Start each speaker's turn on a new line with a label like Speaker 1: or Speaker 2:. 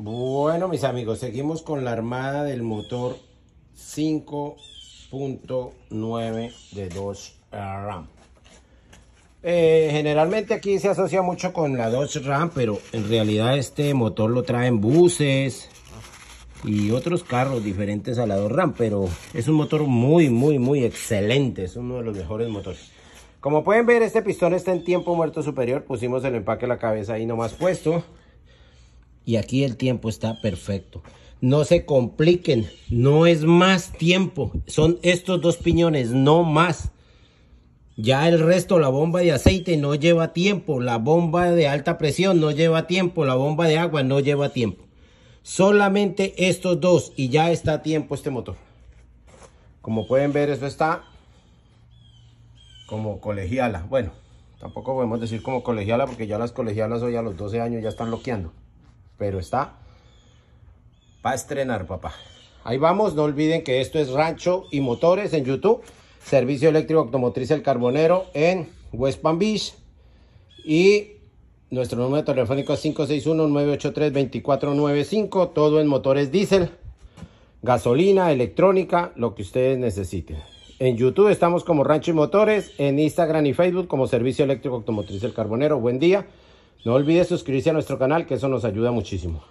Speaker 1: Bueno, mis amigos, seguimos con la armada del motor 5.9 de Dodge RAM. Eh, generalmente aquí se asocia mucho con la Dodge RAM, pero en realidad este motor lo traen buses y otros carros diferentes a la Dodge RAM, pero es un motor muy, muy, muy excelente. Es uno de los mejores motores. Como pueden ver, este pistón está en tiempo muerto superior. Pusimos el empaque a la cabeza no nomás puesto y aquí el tiempo está perfecto. No se compliquen, no es más tiempo. Son estos dos piñones, no más. Ya el resto, la bomba de aceite no lleva tiempo, la bomba de alta presión no lleva tiempo, la bomba de agua no lleva tiempo. Solamente estos dos y ya está a tiempo este motor. Como pueden ver, esto está como colegiala. Bueno, tampoco podemos decir como colegiala porque ya las colegialas hoy a los 12 años ya están loqueando pero está para estrenar, papá. Ahí vamos, no olviden que esto es Rancho y Motores en YouTube, Servicio Eléctrico Automotriz El Carbonero en West Palm Beach y nuestro número telefónico es 561-983-2495, todo en motores diésel, gasolina, electrónica, lo que ustedes necesiten. En YouTube estamos como Rancho y Motores, en Instagram y Facebook como Servicio Eléctrico Automotriz El Carbonero. Buen día. No olvides suscribirte a nuestro canal, que eso nos ayuda muchísimo.